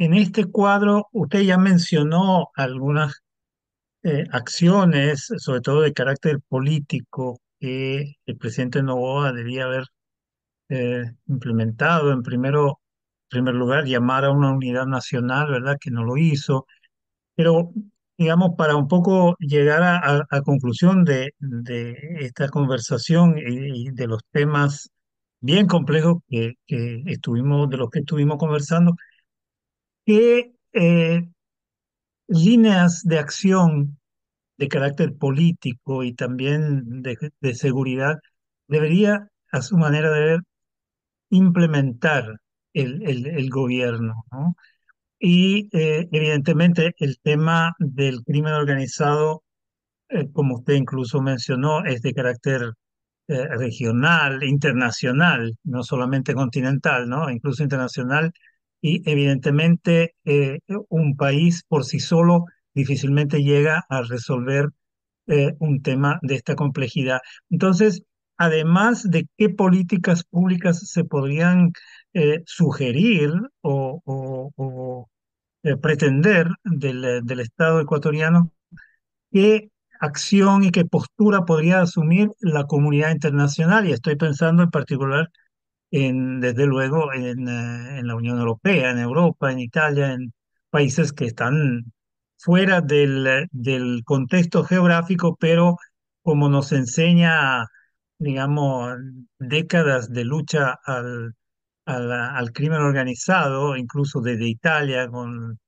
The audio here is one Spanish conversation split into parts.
En este cuadro, usted ya mencionó algunas eh, acciones, sobre todo de carácter político, que el presidente Novoa debía haber eh, implementado. En primero, primer lugar, llamar a una unidad nacional, ¿verdad? Que no lo hizo. Pero, digamos, para un poco llegar a, conclusión de, esta conversación y, de los temas bien complejos que estuvimos, de los que estuvimos conversando, qué eh, líneas de acción de carácter político y también de, seguridad debería, a su manera de ver, implementar el, el, gobierno. Y eh, evidentemente el tema del crimen organizado, eh, como usted incluso mencionó, es de carácter regional, internacional, no solamente continental, ¿no? incluso internacional, y evidentemente eh, un país por sí solo difícilmente llega a resolver eh, un tema de esta complejidad. Entonces, además de qué políticas públicas se podrían eh, sugerir o, pretender del, del, Estado ecuatoriano, qué acción y qué postura podría asumir la comunidad internacional. Y estoy pensando en particular desde luego en, eh, en, la Unión Europea, en Europa, en Italia, en países que están fuera del, del contexto geográfico, pero como nos enseña, digamos, décadas de lucha al, al, al crimen organizado, incluso desde Italia, con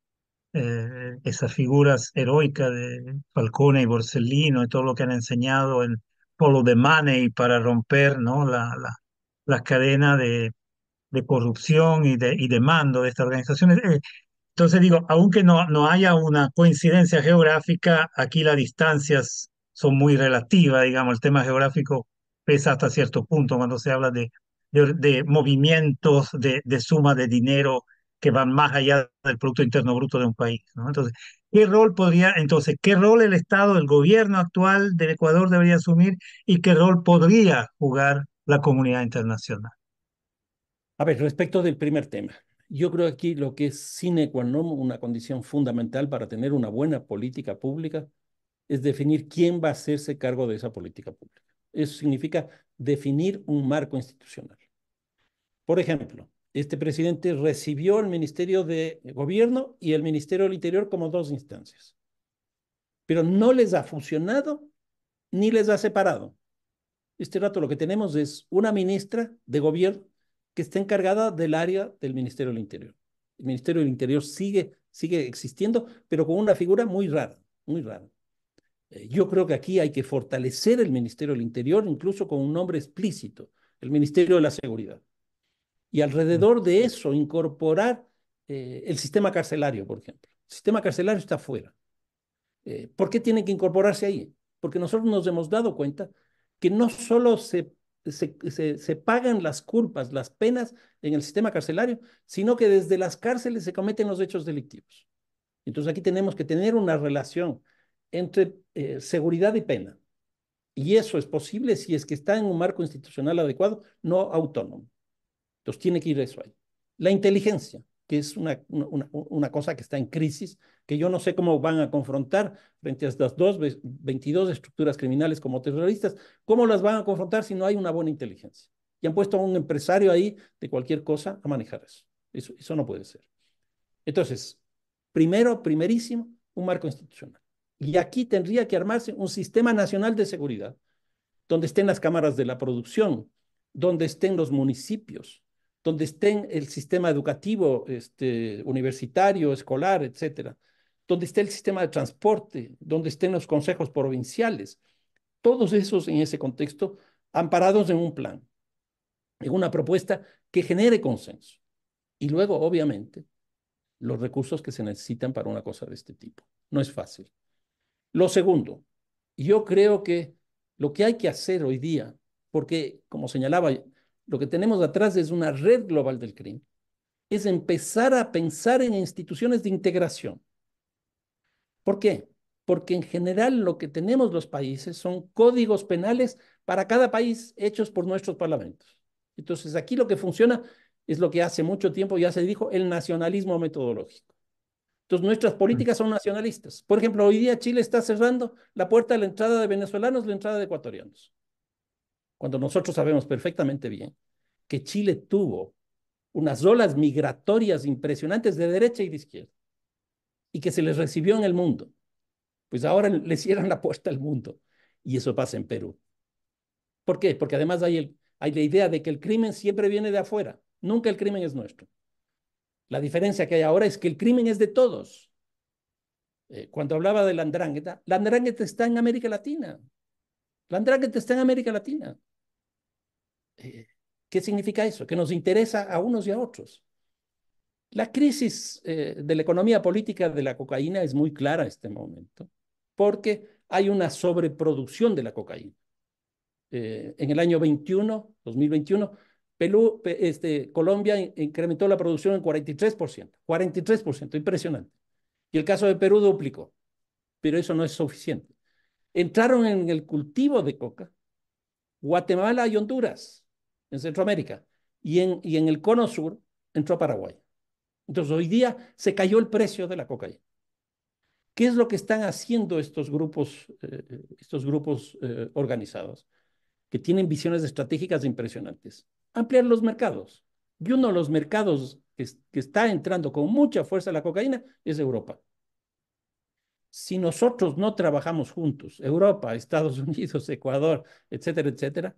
eh, esas figuras heroicas de Falcone y Borsellino y todo lo que han enseñado en Polo de y para romper ¿no? la las cadenas de, corrupción y de, y de mando de estas organizaciones. Eh, entonces digo, aunque no, no haya una coincidencia geográfica, aquí las distancias son muy relativas, digamos, el tema geográfico pesa hasta cierto punto cuando se habla de, de, movimientos, de, de, suma de dinero que van más allá del Producto Interno Bruto de un país. Entonces, ¿qué rol podría, entonces, qué rol el Estado, el gobierno actual del Ecuador debería asumir y qué rol podría jugar la comunidad internacional. A ver, respecto del primer tema, yo creo aquí lo que es sine qua non, una condición fundamental para tener una buena política pública, es definir quién va a hacerse cargo de esa política pública. Eso significa definir un marco institucional. Por ejemplo, este presidente recibió el Ministerio de Gobierno y el Ministerio del Interior como dos instancias, pero no les ha funcionado ni les ha separado. Este rato lo que tenemos es una ministra de gobierno que está encargada del área del Ministerio del Interior. El Ministerio del Interior sigue, sigue existiendo, pero con una figura muy rara, muy rara. Eh, yo creo que aquí hay que fortalecer el Ministerio del Interior, incluso con un nombre explícito, el Ministerio de la Seguridad. Y alrededor de eso, incorporar eh, el sistema carcelario, por ejemplo. El sistema carcelario está fuera. Eh, ¿Por qué tienen que incorporarse ahí? Porque nosotros nos hemos dado cuenta que no solo se se, pagan las culpas, las penas en el sistema carcelario, sino que desde las cárceles se cometen los hechos delictivos. Entonces aquí tenemos que tener una relación entre eh, seguridad y pena. Y eso es posible si es que está en un marco institucional adecuado, no autónomo. Entonces tiene que ir eso ahí. La inteligencia que es una, una, cosa que está en crisis, que yo no sé cómo van a confrontar frente a estas dos, 22 estructuras criminales como terroristas, cómo las van a confrontar si no hay una buena inteligencia. Y han puesto a un empresario ahí de cualquier cosa a manejar eso. Eso, eso no puede ser. Entonces, primero, primerísimo, un marco institucional. Y aquí tendría que armarse un sistema nacional de seguridad, donde estén las cámaras de la producción, donde estén los municipios, donde estén el sistema educativo, este, universitario, escolar, etcétera, donde esté el sistema de transporte, donde estén los consejos provinciales. Todos esos en ese contexto amparados en un plan, en una propuesta que genere consenso. Y luego, obviamente, los recursos que se necesitan para una cosa de este tipo. No es fácil. Lo segundo, yo creo que lo que hay que hacer hoy día, porque como señalaba lo que tenemos atrás es una red global del crimen. Es empezar a pensar en instituciones de integración. ¿Por qué? Porque en general lo que tenemos los países son códigos penales para cada país hechos por nuestros parlamentos. Entonces aquí lo que funciona es lo que hace mucho tiempo ya se dijo, el nacionalismo metodológico. Entonces nuestras mm. políticas son nacionalistas. Por ejemplo, hoy día Chile está cerrando la puerta a la entrada de venezolanos, la entrada de ecuatorianos cuando nosotros sabemos perfectamente bien que Chile tuvo unas olas migratorias impresionantes de derecha y de izquierda y que se les recibió en el mundo. Pues ahora le cierran la puerta al mundo y eso pasa en Perú. ¿Por qué? Porque además hay, la idea de que el crimen siempre viene de afuera, nunca el crimen es nuestro. La diferencia que hay ahora es que el crimen es de todos. Eh, cuando hablaba de la andrangheta, la andrangheta está en América Latina. La andrangheta está en América Latina. Eh, ¿Qué significa eso? Que nos interesa a unos y a otros. La crisis eh, de la economía política de la cocaína es muy clara en este momento, porque hay una sobreproducción de la cocaína. Eh, en el año 21, 2021, este, Colombia incrementó la producción en 43%, 43%, impresionante. Y el caso de Perú duplicó, pero eso no es suficiente. Entraron en el cultivo de coca Guatemala y Honduras, en Centroamérica. Y en, y en el cono sur entró Paraguay. Entonces hoy día se cayó el precio de la cocaína. ¿Qué es lo que están haciendo estos grupos, eh, estos grupos eh, organizados? Que tienen visiones estratégicas impresionantes. Ampliar los mercados. Y uno de los mercados que, que está entrando con mucha fuerza la cocaína es Europa. Si nosotros no trabajamos juntos, Europa, Estados Unidos, Ecuador, etcétera, etcétera,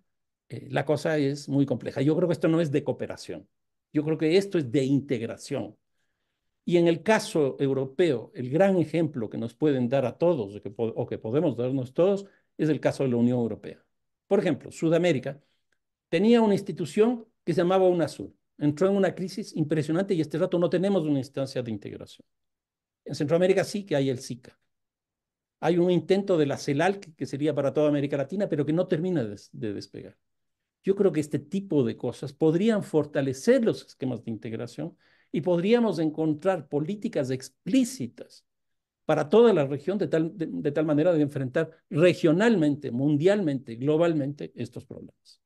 eh, la cosa es muy compleja. Yo creo que esto no es de cooperación, yo creo que esto es de integración. Y en el caso europeo, el gran ejemplo que nos pueden dar a todos o que, podemos darnos todos es el caso de la Unión Europea. Por ejemplo, Sudamérica tenía una institución que se llamaba UNASUR. Entró en una crisis impresionante y este rato no tenemos una instancia de integración. En Centroamérica sí que hay el SICA. Hay un intento de la CELAC que sería para toda América Latina, pero que no termina de despegar. Yo creo que este tipo de cosas podrían fortalecer los esquemas de integración y podríamos encontrar políticas explícitas para toda la región de tal, de, tal manera de enfrentar regionalmente, mundialmente, globalmente estos problemas.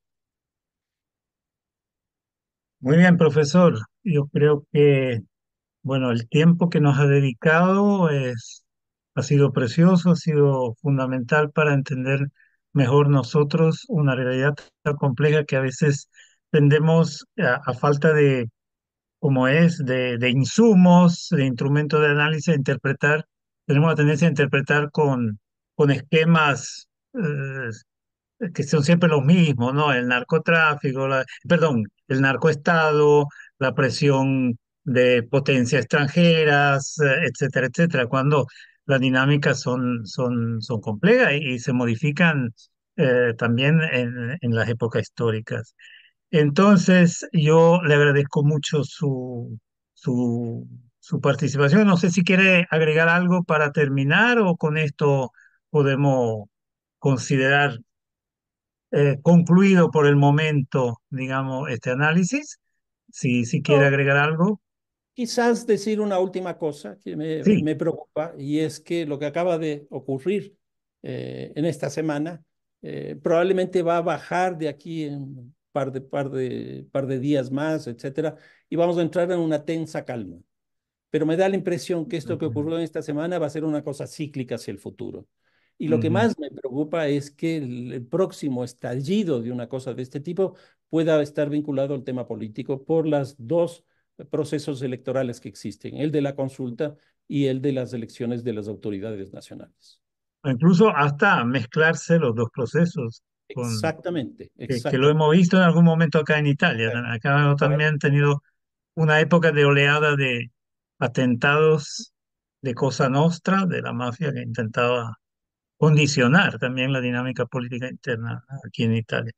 Muy bien, profesor. Yo creo que, bueno, el tiempo que nos ha dedicado es, ha sido precioso, ha sido fundamental para entender mejor nosotros una realidad tan compleja que a veces tendemos a, falta de, como es, de, de, insumos, de instrumentos de análisis, a interpretar, tenemos la tendencia a interpretar con, con esquemas eh, que son siempre los mismos, ¿no? El narcotráfico, perdón, el narcoestado, la presión de potencias extranjeras, eh, etcétera, etcétera, cuando las dinámicas son, son, son complejas y, se modifican eh, también en, las épocas históricas. Entonces, yo le agradezco mucho su, su, su participación. No sé si quiere agregar algo para terminar o con esto podemos considerar eh, concluido por el momento, digamos, este análisis. Si, si quiere agregar algo quizás decir una última cosa que me, preocupa y es que lo que acaba de ocurrir eh, en esta semana eh, probablemente va a bajar de aquí en un par de, par, de, par de días más, etcétera, y vamos a entrar en una tensa calma. Pero me da la impresión que esto que ocurrió en esta semana va a ser una cosa cíclica hacia el futuro. Y lo que más me preocupa es que el, el próximo estallido de una cosa de este tipo pueda estar vinculado al tema político por las dos procesos electorales que existen, el de la consulta y el de las elecciones de las autoridades nacionales. Incluso hasta mezclarse los dos procesos. exactamente, Que, lo hemos visto en algún momento acá en Italia. Acá también han tenido una época de oleada de atentados de Cosa Nostra, de la mafia que intentaba condicionar también la dinámica política interna aquí en Italia.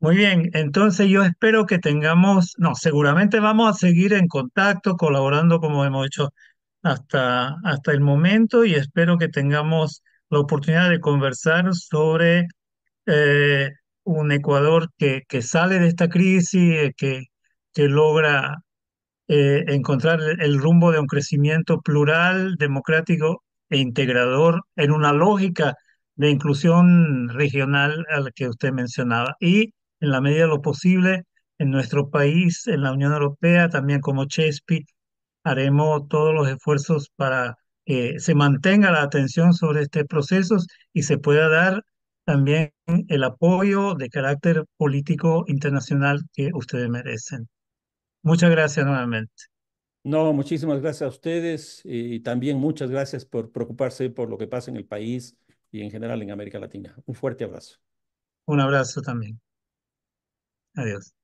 Muy bien, entonces yo espero que tengamos, no, seguramente vamos a seguir en contacto, colaborando como hemos hecho hasta, hasta el momento y espero que tengamos la oportunidad de conversar sobre eh, un Ecuador que, que, sale de esta crisis, eh, que, que logra eh, encontrar el rumbo de un crecimiento plural, democrático e integrador en una lógica de inclusión regional a la que usted mencionaba. Y en la medida de lo posible en nuestro país, en la Unión Europea, también como Chespi, haremos todos los esfuerzos para que se mantenga la atención sobre este procesos y se pueda dar también el apoyo de carácter político internacional que ustedes merecen. Muchas gracias nuevamente. No, muchísimas gracias a ustedes y también muchas gracias por preocuparse por lo que pasa en el país y en general en América Latina. Un fuerte abrazo. Un abrazo también. Adiós.